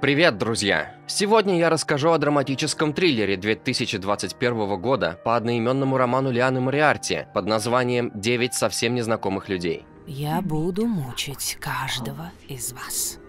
Привет, друзья! Сегодня я расскажу о драматическом триллере 2021 года по одноименному роману Лианы Мариарти под названием «Девять совсем незнакомых людей». Я буду мучить каждого из вас.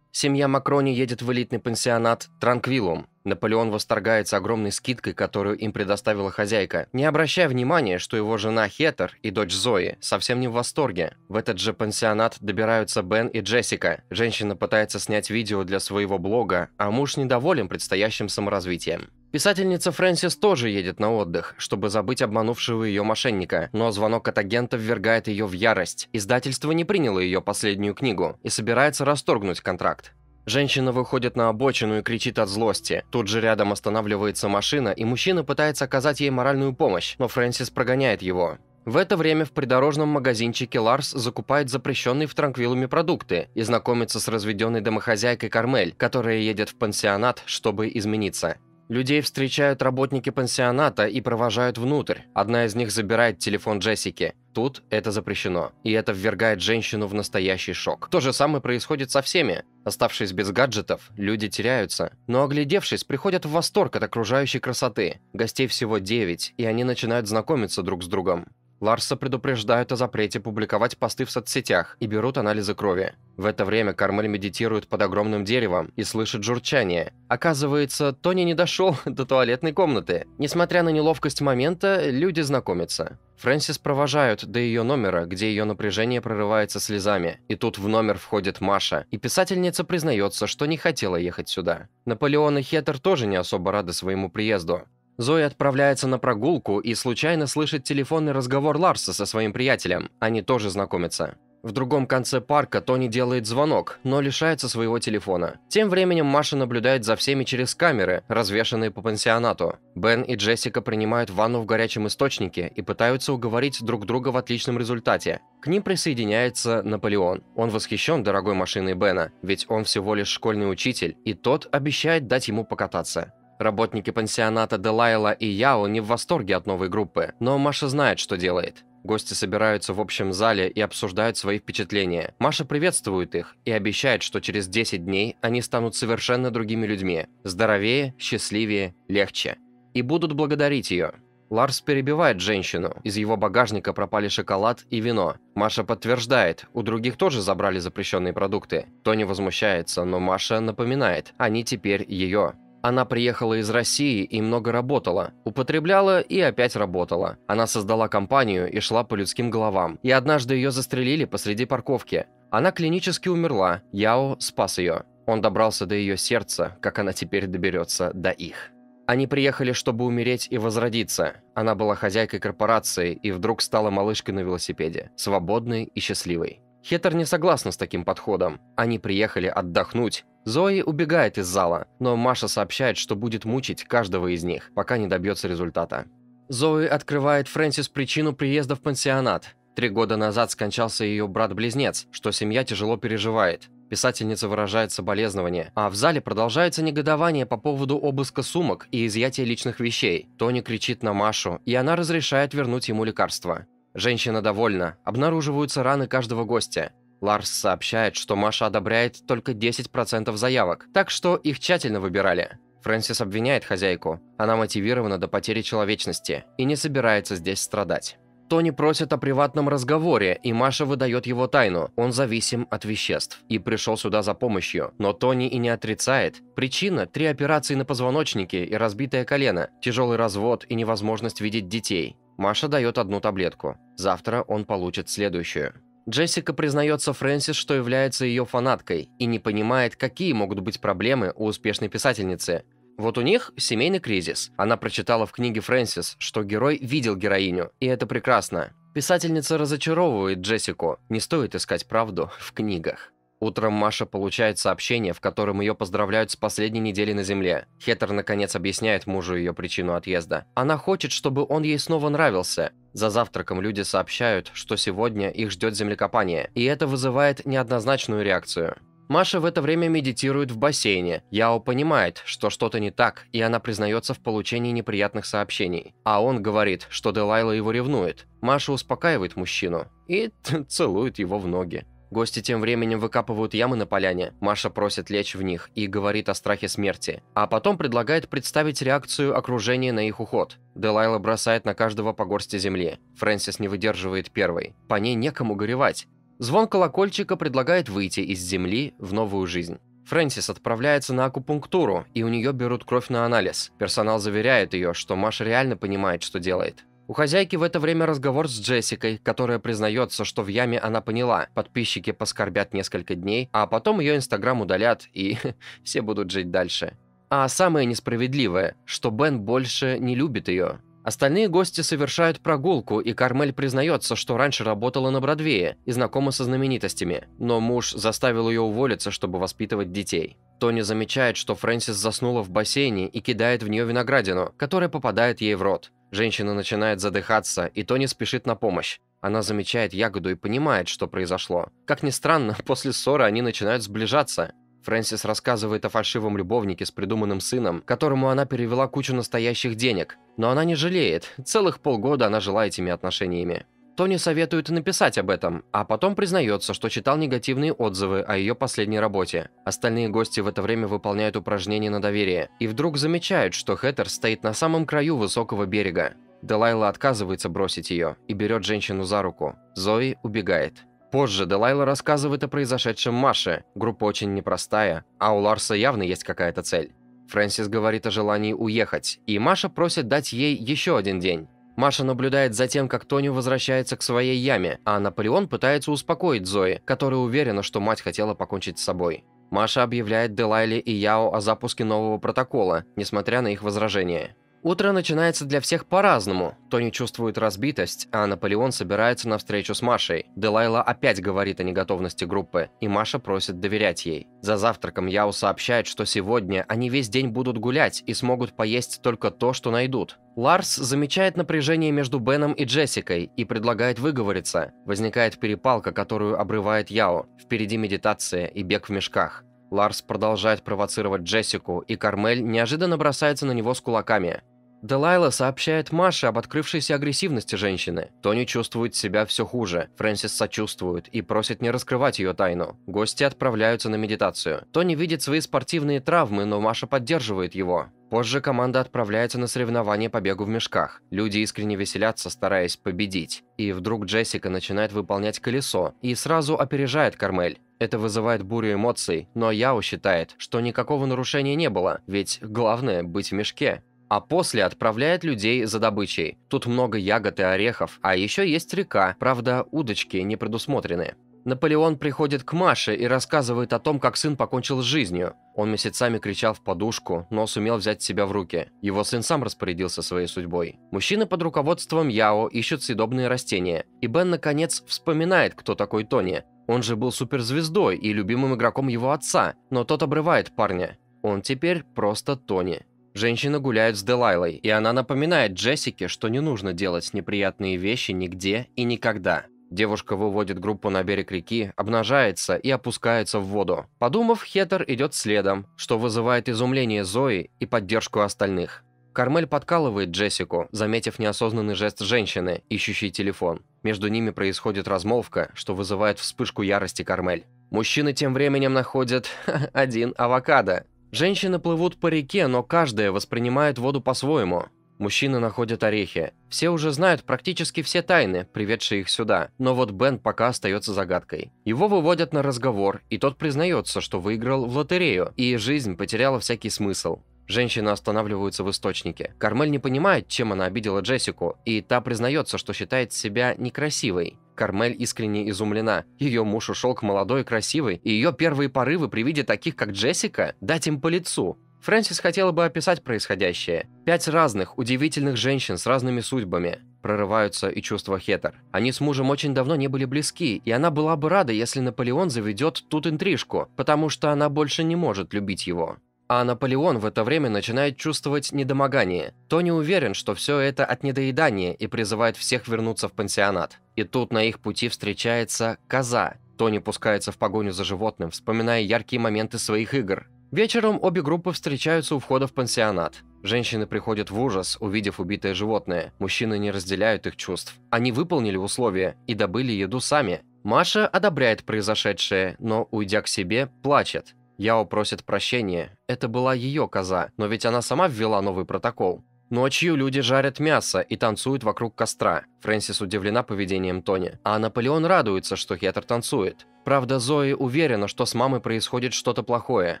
Семья Макрони едет в элитный пансионат «Транквилум». Наполеон восторгается огромной скидкой, которую им предоставила хозяйка, не обращая внимания, что его жена Хетер и дочь Зои совсем не в восторге. В этот же пансионат добираются Бен и Джессика. Женщина пытается снять видео для своего блога, а муж недоволен предстоящим саморазвитием. Писательница Фрэнсис тоже едет на отдых, чтобы забыть обманувшего ее мошенника, но звонок от агента ввергает ее в ярость. Издательство не приняло ее последнюю книгу и собирается расторгнуть контракт. Женщина выходит на обочину и кричит от злости. Тут же рядом останавливается машина, и мужчина пытается оказать ей моральную помощь, но Фрэнсис прогоняет его. В это время в придорожном магазинчике Ларс закупает запрещенные в транквилуме продукты и знакомится с разведенной домохозяйкой Кармель, которая едет в пансионат, чтобы измениться. Людей встречают работники пансионата и провожают внутрь. Одна из них забирает телефон Джессики. Тут это запрещено, и это ввергает женщину в настоящий шок. То же самое происходит со всеми. Оставшись без гаджетов, люди теряются, но оглядевшись, приходят в восторг от окружающей красоты. Гостей всего 9, и они начинают знакомиться друг с другом. Ларса предупреждают о запрете публиковать посты в соцсетях и берут анализы крови. В это время Кармель медитирует под огромным деревом и слышит журчание. Оказывается, Тони не дошел до туалетной комнаты. Несмотря на неловкость момента, люди знакомятся. Фрэнсис провожают до ее номера, где ее напряжение прорывается слезами. И тут в номер входит Маша, и писательница признается, что не хотела ехать сюда. Наполеон и Хеттер тоже не особо рады своему приезду. Зои отправляется на прогулку и случайно слышит телефонный разговор Ларса со своим приятелем. Они тоже знакомятся. В другом конце парка Тони делает звонок, но лишается своего телефона. Тем временем Маша наблюдает за всеми через камеры, развешанные по пансионату. Бен и Джессика принимают ванну в горячем источнике и пытаются уговорить друг друга в отличном результате. К ним присоединяется Наполеон. Он восхищен дорогой машиной Бена, ведь он всего лишь школьный учитель, и тот обещает дать ему покататься. Работники пансионата Делайла и Яо не в восторге от новой группы, но Маша знает, что делает. Гости собираются в общем зале и обсуждают свои впечатления. Маша приветствует их и обещает, что через 10 дней они станут совершенно другими людьми. Здоровее, счастливее, легче. И будут благодарить ее. Ларс перебивает женщину. Из его багажника пропали шоколад и вино. Маша подтверждает, у других тоже забрали запрещенные продукты. Тони возмущается, но Маша напоминает, они теперь ее. Она приехала из России и много работала. Употребляла и опять работала. Она создала компанию и шла по людским головам. И однажды ее застрелили посреди парковки. Она клинически умерла, Яо спас ее. Он добрался до ее сердца, как она теперь доберется до их. Они приехали, чтобы умереть и возродиться. Она была хозяйкой корпорации и вдруг стала малышкой на велосипеде, свободной и счастливой. Хетер не согласна с таким подходом. Они приехали отдохнуть, Зои убегает из зала, но Маша сообщает, что будет мучить каждого из них, пока не добьется результата. Зои открывает Фрэнсис причину приезда в пансионат. Три года назад скончался ее брат-близнец, что семья тяжело переживает. Писательница выражает соболезнования, а в зале продолжается негодование по поводу обыска сумок и изъятия личных вещей. Тони кричит на Машу, и она разрешает вернуть ему лекарства. Женщина довольна, обнаруживаются раны каждого гостя. Ларс сообщает, что Маша одобряет только 10% заявок, так что их тщательно выбирали. Фрэнсис обвиняет хозяйку, она мотивирована до потери человечности и не собирается здесь страдать. Тони просит о приватном разговоре, и Маша выдает его тайну. Он зависим от веществ и пришел сюда за помощью. Но Тони и не отрицает. Причина – три операции на позвоночнике и разбитое колено, тяжелый развод и невозможность видеть детей. Маша дает одну таблетку. Завтра он получит следующую. Джессика признается Фрэнсис, что является ее фанаткой и не понимает, какие могут быть проблемы у успешной писательницы. Вот у них семейный кризис. Она прочитала в книге Фрэнсис, что герой видел героиню, и это прекрасно. Писательница разочаровывает Джессику. Не стоит искать правду в книгах. Утром Маша получает сообщение, в котором ее поздравляют с последней недели на Земле. Хетер наконец объясняет мужу ее причину отъезда. Она хочет, чтобы он ей снова нравился. За завтраком люди сообщают, что сегодня их ждет землекопание, и это вызывает неоднозначную реакцию. Маша в это время медитирует в бассейне. Яо понимает, что что-то не так, и она признается в получении неприятных сообщений. А он говорит, что Делайла его ревнует. Маша успокаивает мужчину и целует его в ноги. Гости тем временем выкапывают ямы на поляне, Маша просит лечь в них и говорит о страхе смерти, а потом предлагает представить реакцию окружения на их уход. Делайла бросает на каждого по горсти земли, Фрэнсис не выдерживает первой, по ней некому горевать. Звон колокольчика предлагает выйти из земли в новую жизнь. Фрэнсис отправляется на акупунктуру, и у нее берут кровь на анализ. Персонал заверяет ее, что Маша реально понимает, что делает. У хозяйки в это время разговор с Джессикой, которая признается, что в яме она поняла. Подписчики поскорбят несколько дней, а потом ее инстаграм удалят, и все будут жить дальше. А самое несправедливое, что Бен больше не любит ее. Остальные гости совершают прогулку, и Кармель признается, что раньше работала на Бродвее и знакома со знаменитостями, но муж заставил ее уволиться, чтобы воспитывать детей. Тони замечает, что Фрэнсис заснула в бассейне и кидает в нее виноградину, которая попадает ей в рот. Женщина начинает задыхаться, и Тони спешит на помощь. Она замечает ягоду и понимает, что произошло. Как ни странно, после ссоры они начинают сближаться. Фрэнсис рассказывает о фальшивом любовнике с придуманным сыном, которому она перевела кучу настоящих денег. Но она не жалеет, целых полгода она жила этими отношениями. Тони советует написать об этом, а потом признается, что читал негативные отзывы о ее последней работе. Остальные гости в это время выполняют упражнения на доверие, и вдруг замечают, что Хэттер стоит на самом краю высокого берега. Делайла отказывается бросить ее и берет женщину за руку. Зои убегает. Позже Делайла рассказывает о произошедшем Маше. Группа очень непростая, а у Ларса явно есть какая-то цель. Фрэнсис говорит о желании уехать, и Маша просит дать ей еще один день. Маша наблюдает за тем, как Тони возвращается к своей яме, а Наполеон пытается успокоить Зои, которая уверена, что мать хотела покончить с собой. Маша объявляет Делайле и Яо о запуске нового протокола, несмотря на их возражения. Утро начинается для всех по-разному. Тони чувствует разбитость, а Наполеон собирается на встречу с Машей. Делайла опять говорит о неготовности группы, и Маша просит доверять ей. За завтраком Яу сообщает, что сегодня они весь день будут гулять и смогут поесть только то, что найдут. Ларс замечает напряжение между Беном и Джессикой и предлагает выговориться. Возникает перепалка, которую обрывает Яо. Впереди медитация и бег в мешках. Ларс продолжает провоцировать Джессику, и Кармель неожиданно бросается на него с кулаками. Делайла сообщает Маше об открывшейся агрессивности женщины. Тони чувствует себя все хуже. Фрэнсис сочувствует и просит не раскрывать ее тайну. Гости отправляются на медитацию. Тони видит свои спортивные травмы, но Маша поддерживает его. Позже команда отправляется на соревнования по бегу в мешках. Люди искренне веселятся, стараясь победить. И вдруг Джессика начинает выполнять колесо и сразу опережает Кармель. Это вызывает бурю эмоций, но Яо считает, что никакого нарушения не было, ведь главное – быть в мешке а после отправляет людей за добычей. Тут много ягод и орехов, а еще есть река, правда, удочки не предусмотрены. Наполеон приходит к Маше и рассказывает о том, как сын покончил с жизнью. Он месяцами кричал в подушку, но сумел взять себя в руки. Его сын сам распорядился своей судьбой. Мужчины под руководством Яо ищут съедобные растения. И Бен, наконец, вспоминает, кто такой Тони. Он же был суперзвездой и любимым игроком его отца, но тот обрывает парня. Он теперь просто Тони. Женщины гуляют с Делайлой, и она напоминает Джессике, что не нужно делать неприятные вещи нигде и никогда. Девушка выводит группу на берег реки, обнажается и опускается в воду. Подумав, Хетер идет следом, что вызывает изумление Зои и поддержку остальных. Кармель подкалывает Джессику, заметив неосознанный жест женщины, ищущей телефон. Между ними происходит размолвка, что вызывает вспышку ярости Кармель. Мужчины тем временем находят один авокадо, Женщины плывут по реке, но каждая воспринимает воду по-своему. Мужчины находят орехи. Все уже знают практически все тайны, приведшие их сюда. Но вот Бен пока остается загадкой. Его выводят на разговор, и тот признается, что выиграл в лотерею, и жизнь потеряла всякий смысл. Женщины останавливаются в источнике. Кармель не понимает, чем она обидела Джессику, и та признается, что считает себя некрасивой. Кармель искренне изумлена. Ее муж ушел к молодой красивой, и ее первые порывы при виде таких, как Джессика, дать им по лицу. Фрэнсис хотела бы описать происходящее. Пять разных, удивительных женщин с разными судьбами. Прорываются и чувства Хетер. Они с мужем очень давно не были близки, и она была бы рада, если Наполеон заведет тут интрижку, потому что она больше не может любить его а Наполеон в это время начинает чувствовать недомогание. Тони уверен, что все это от недоедания и призывает всех вернуться в пансионат. И тут на их пути встречается коза. Тони пускается в погоню за животным, вспоминая яркие моменты своих игр. Вечером обе группы встречаются у входа в пансионат. Женщины приходят в ужас, увидев убитое животное. Мужчины не разделяют их чувств. Они выполнили условия и добыли еду сами. Маша одобряет произошедшее, но, уйдя к себе, плачет. Яо просит прощения. Это была ее коза, но ведь она сама ввела новый протокол. Ночью люди жарят мясо и танцуют вокруг костра. Фрэнсис удивлена поведением Тони. А Наполеон радуется, что Хетер танцует. Правда, Зои уверена, что с мамой происходит что-то плохое.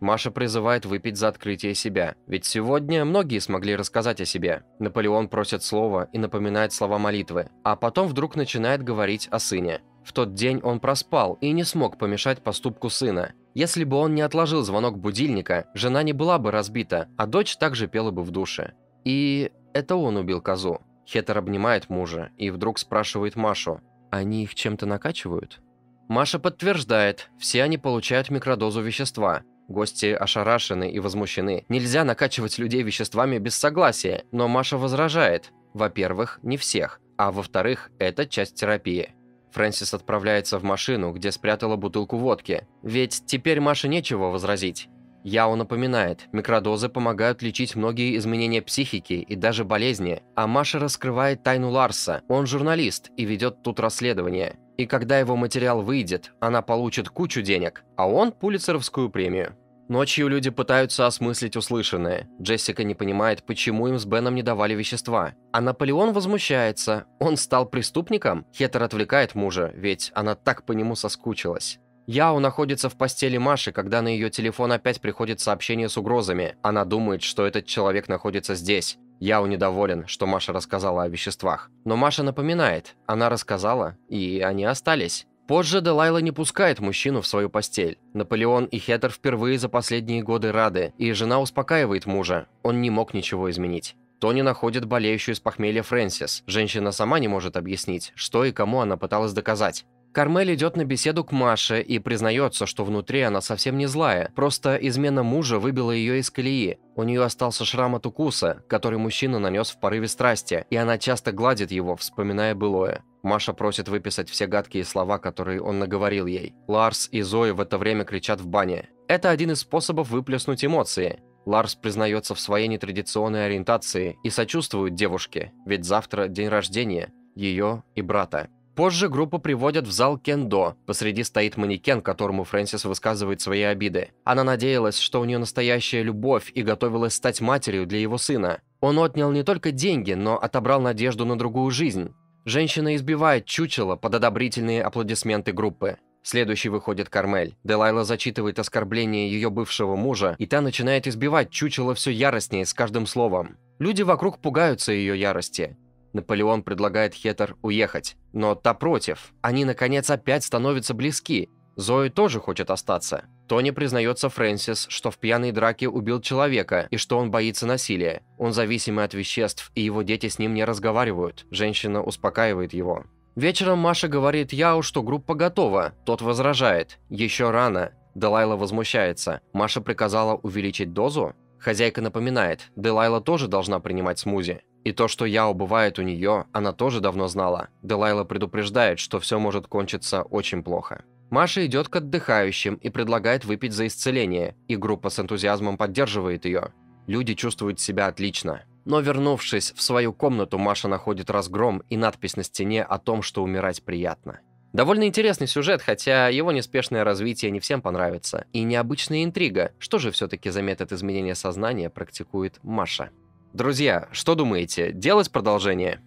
Маша призывает выпить за открытие себя. Ведь сегодня многие смогли рассказать о себе. Наполеон просит слова и напоминает слова молитвы. А потом вдруг начинает говорить о сыне. В тот день он проспал и не смог помешать поступку сына. Если бы он не отложил звонок будильника, жена не была бы разбита, а дочь также пела бы в душе. И это он убил козу. Хетер обнимает мужа и вдруг спрашивает Машу, «Они их чем-то накачивают?» Маша подтверждает, все они получают микродозу вещества. Гости ошарашены и возмущены. Нельзя накачивать людей веществами без согласия, но Маша возражает. Во-первых, не всех, а во-вторых, это часть терапии. Фрэнсис отправляется в машину, где спрятала бутылку водки. Ведь теперь Маше нечего возразить. Яо напоминает, микродозы помогают лечить многие изменения психики и даже болезни, а Маша раскрывает тайну Ларса, он журналист и ведет тут расследование. И когда его материал выйдет, она получит кучу денег, а он – Пулицеровскую премию. Ночью люди пытаются осмыслить услышанное. Джессика не понимает, почему им с Беном не давали вещества. А Наполеон возмущается. Он стал преступником? Хетер отвлекает мужа, ведь она так по нему соскучилась. Яо находится в постели Маши, когда на ее телефон опять приходит сообщение с угрозами. Она думает, что этот человек находится здесь. Яо недоволен, что Маша рассказала о веществах. Но Маша напоминает, она рассказала, и они остались. Позже Делайла не пускает мужчину в свою постель. Наполеон и Хетер впервые за последние годы рады, и жена успокаивает мужа. Он не мог ничего изменить. Тони находит болеющую с похмелья Фрэнсис. Женщина сама не может объяснить, что и кому она пыталась доказать. Кармель идет на беседу к Маше и признается, что внутри она совсем не злая, просто измена мужа выбила ее из колеи. У нее остался шрам от укуса, который мужчина нанес в порыве страсти, и она часто гладит его, вспоминая былое. Маша просит выписать все гадкие слова, которые он наговорил ей. Ларс и Зои в это время кричат в бане. Это один из способов выплеснуть эмоции. Ларс признается в своей нетрадиционной ориентации и сочувствует девушке, ведь завтра день рождения, ее и брата. Позже группу приводят в зал кендо. Посреди стоит манекен, которому Фрэнсис высказывает свои обиды. Она надеялась, что у нее настоящая любовь и готовилась стать матерью для его сына. Он отнял не только деньги, но отобрал надежду на другую жизнь. Женщина избивает чучело под одобрительные аплодисменты группы. Следующий выходит Кармель. Делайла зачитывает оскорбление ее бывшего мужа, и та начинает избивать чучело все яростнее с каждым словом. Люди вокруг пугаются ее ярости. Наполеон предлагает Хетер уехать, но та против. Они, наконец, опять становятся близки. Зои тоже хочет остаться. Тони признается Фрэнсис, что в пьяной драке убил человека и что он боится насилия. Он зависимый от веществ, и его дети с ним не разговаривают. Женщина успокаивает его. Вечером Маша говорит Яо, что группа готова. Тот возражает. Еще рано. Делайла возмущается. Маша приказала увеличить дозу? Хозяйка напоминает, Делайла тоже должна принимать смузи. И то, что Яо бывает у нее, она тоже давно знала. Делайла предупреждает, что все может кончиться очень плохо. Маша идет к отдыхающим и предлагает выпить за исцеление, и группа с энтузиазмом поддерживает ее. Люди чувствуют себя отлично. Но вернувшись в свою комнату, Маша находит разгром и надпись на стене о том, что умирать приятно. Довольно интересный сюжет, хотя его неспешное развитие не всем понравится. И необычная интрига. Что же все-таки за метод изменения сознания практикует Маша? Друзья, что думаете, делать продолжение?